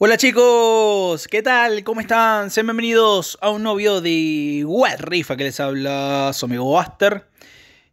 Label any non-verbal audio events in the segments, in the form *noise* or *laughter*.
Hola chicos, ¿qué tal? ¿Cómo están? Sean bienvenidos a un nuevo de Wild Rifa que les habla su amigo Buster.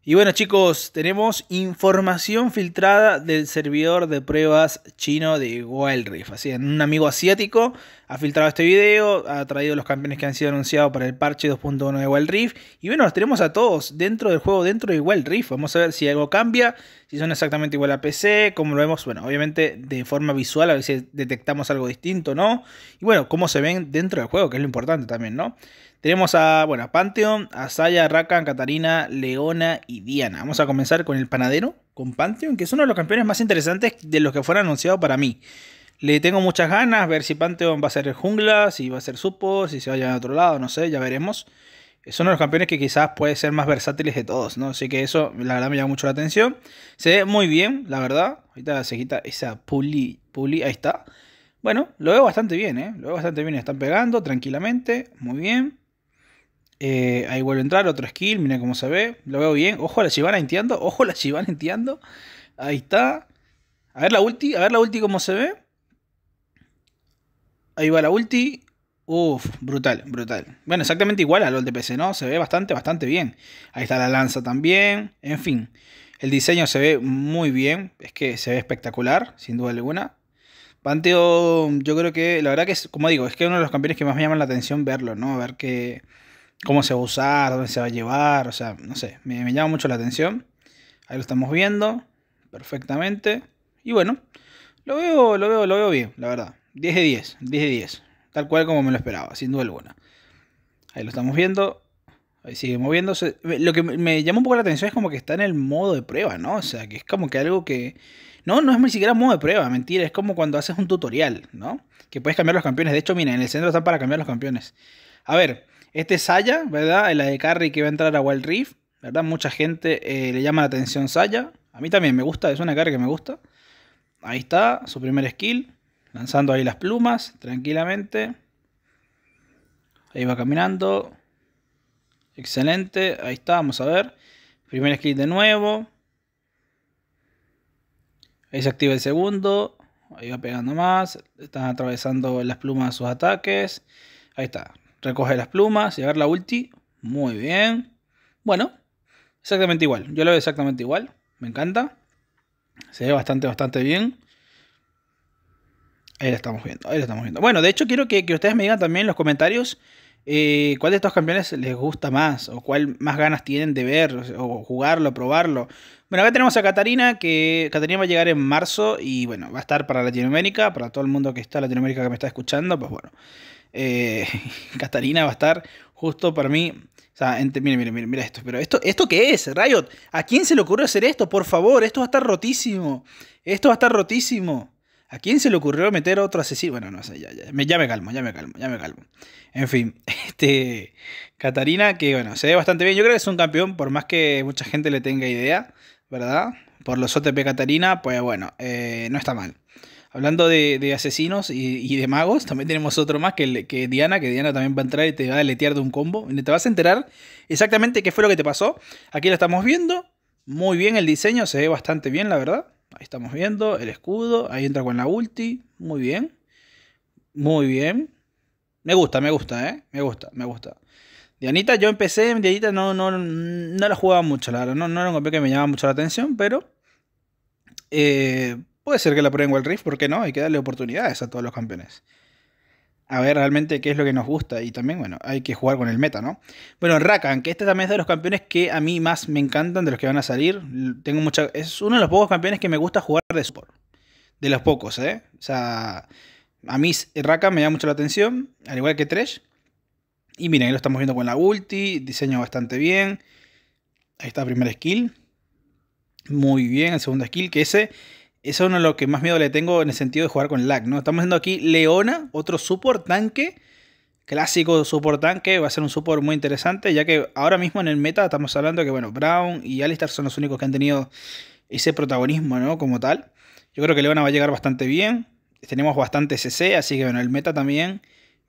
Y bueno chicos, tenemos información filtrada del servidor de pruebas chino de Wild Rift. Así un amigo asiático ha filtrado este video, ha traído los campeones que han sido anunciados para el parche 2.1 de Wild Rift. Y bueno, los tenemos a todos dentro del juego, dentro de Wild Rift. Vamos a ver si algo cambia, si son exactamente igual a PC, como lo vemos, bueno, obviamente de forma visual, a ver si detectamos algo distinto, ¿no? Y bueno, cómo se ven dentro del juego, que es lo importante también, ¿no? Tenemos a, bueno, a Pantheon, a Rakan, Catarina, Leona y Diana. Vamos a comenzar con el panadero, con Pantheon, que es uno de los campeones más interesantes de los que fueron anunciados para mí. Le tengo muchas ganas, ver si Pantheon va a ser jungla, si va a ser supo, si se va a llevar a otro lado, no sé, ya veremos. Es uno de los campeones que quizás puede ser más versátiles de todos, ¿no? Así que eso, la verdad, me llama mucho la atención. Se ve muy bien, la verdad. Ahorita se quita esa puli, puli, ahí está. Bueno, lo veo bastante bien, ¿eh? Lo veo bastante bien, están pegando tranquilamente, muy bien. Eh, ahí vuelve a entrar, otro skill, mira cómo se ve. Lo veo bien. Ojo a la Shivana enteando. Ojo a la Shivana enteando. Ahí está. A ver la ulti, a ver la ulti cómo se ve. Ahí va la ulti. Uf, brutal, brutal. Bueno, exactamente igual al LOL de PC, ¿no? Se ve bastante, bastante bien. Ahí está la lanza también. En fin, el diseño se ve muy bien. Es que se ve espectacular, sin duda alguna. Panteo, yo creo que, la verdad que, es, como digo, es que uno de los campeones que más me llaman la atención verlo, ¿no? A ver qué cómo se va a usar, dónde se va a llevar, o sea, no sé, me, llama mucho la atención. Ahí lo estamos viendo perfectamente. Y bueno, lo veo, lo veo, lo veo bien, la verdad. 10 de 10, 10 de 10. Tal cual como me lo esperaba, sin duda alguna. Ahí lo estamos viendo. Ahí sigue moviéndose. Lo que me llama un poco la atención es como que está en el modo de prueba, ¿no? O sea, que es como que algo que... No, no es ni siquiera modo de prueba, mentira. Es como cuando haces un tutorial, ¿no? Que puedes cambiar los campeones. De hecho, mira, en el centro está para cambiar los campeones. A ver, este Saya, ¿verdad? El de Carry que va a entrar a Wild Rift. ¿verdad? Mucha gente eh, le llama la atención Saya. A mí también me gusta, es una carry que me gusta. Ahí está, su primer skill. Lanzando ahí las plumas, tranquilamente. Ahí va caminando. Excelente, ahí está, vamos a ver. Primer skill de nuevo. Ahí se activa el segundo. Ahí va pegando más. Están atravesando las plumas sus ataques. Ahí está. Recoge las plumas y la ulti. Muy bien. Bueno, exactamente igual. Yo lo veo exactamente igual. Me encanta. Se ve bastante, bastante bien. Ahí lo estamos viendo, ahí lo estamos viendo. Bueno, de hecho quiero que, ustedes me digan también en los comentarios eh, cuál de estos campeones les gusta más o cuál más ganas tienen de ver o jugarlo, probarlo. Bueno, acá tenemos a Catarina, que Catarina va a llegar en marzo y bueno, va a estar para Latinoamérica, para todo el mundo que está en Latinoamérica que me está escuchando, pues bueno. Eh, *laughs* va a estar justo para mí. O sea, mira, mira, mira, esto. Pero esto, ¿esto qué es, Riot? ¿A quién se le ocurrió hacer esto? Por favor, esto va a estar rotísimo. Esto va a estar rotísimo. ¿A quién se le ocurrió meter otro asesino? Bueno, no sé, ya, ya, me calmo, ya me calmo, ya me calmo. En fin, *laughs* este. Catarina, que bueno, se ve bastante bien. Yo creo que es un campeón, por más que mucha gente le tenga idea, ¿verdad? Por los OTP Catarina, pues bueno, eh, no está mal. Hablando de, asesinos y, de magos, también tenemos otro más que, Diana, que Diana también va a entrar y te va a letear de un combo. donde te vas a enterar exactamente qué fue lo que te pasó. Aquí lo estamos viendo. Muy bien el diseño, se ve bastante bien, la verdad. Ahí estamos viendo el escudo. Ahí entra con la ulti. Muy bien. Muy bien. Me gusta, me gusta, ¿eh? Me gusta, me gusta. Dianita, yo empecé, Dianita no, no, no la jugaba mucho, la verdad. No, no era un golpe que me llamaba mucho la atención, pero eh, Puede ser que la prueben Wild Rift, ¿por qué no? Hay que darle oportunidades a todos los campeones. A ver realmente qué es lo que nos gusta y también, bueno, hay que jugar con el meta, ¿no? Bueno, Rakan, que este también es de los campeones que a mí más me encantan, de los que van a salir. Tengo mucha... Es uno de los pocos campeones que me gusta jugar de Sport. De los pocos, ¿eh? O sea, a mí Rakan me da mucho la atención, al igual que Tresh. Y miren, ahí lo estamos viendo con la ulti, diseño bastante bien. Ahí está primera skill. Muy bien, el segundo skill, que ese eso es uno de lo que más miedo le tengo en el sentido de jugar con lag, ¿no? Estamos viendo aquí Leona, otro support tanque. Clásico support tanque, va a ser un support muy interesante, ya que ahora mismo en el meta estamos hablando que, bueno, Brown y Alistar son los únicos que han tenido ese protagonismo, ¿no? Como tal. Yo creo que Leona va a llegar bastante bien. Tenemos bastante CC, así que, bueno, el meta también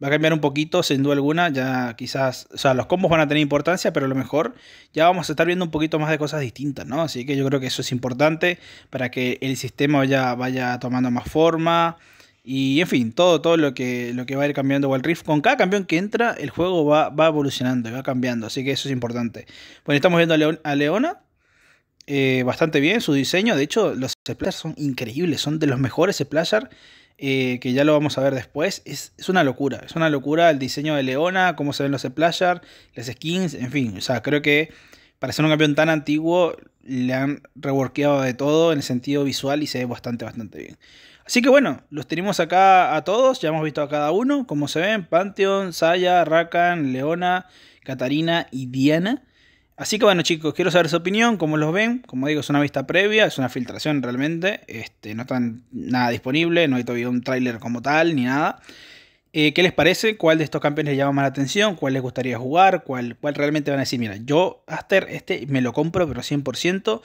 Va a cambiar un poquito, sin duda alguna. Ya quizás, o sea, los combos van a tener importancia, pero a lo mejor ya vamos a estar viendo un poquito más de cosas distintas, ¿no? Así que yo creo que eso es importante para que el sistema ya vaya tomando más forma. Y en fin, todo, todo lo, que, lo que va a ir cambiando Wild Rift. Con cada campeón que entra, el juego va, evolucionando y va cambiando. Así que eso es importante. Bueno, estamos viendo a, Leona. Eh, bastante bien su diseño. De hecho, los Splashers son increíbles. Son de los mejores Splashers. Eh, que ya lo vamos a ver después, es, una locura. Es una locura el diseño de Leona, cómo se ven los splashers, las skins, en fin. O sea, creo que para ser un campeón tan antiguo le han reworkeado de todo en el sentido visual y se ve bastante, bastante bien. Así que bueno, los tenemos acá a todos, ya hemos visto a cada uno, como se ven, Pantheon, Saya, Rakan, Leona, Katarina y Diana. Así que bueno chicos, quiero saber su opinión, cómo los ven. Como digo, es una vista previa, es una filtración realmente. Este, no están nada disponible, no hay todavía un tráiler como tal ni nada. Eh, ¿Qué les parece? ¿Cuál de estos campeones les llama más la atención? ¿Cuál les gustaría jugar? ¿Cuál, ¿Cuál realmente van a decir? Mira, yo Aster este me lo compro pero 100%.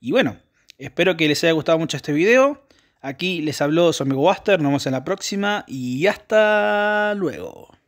Y bueno, espero que les haya gustado mucho este video. Aquí les habló su amigo Aster, nos vemos en la próxima y hasta luego.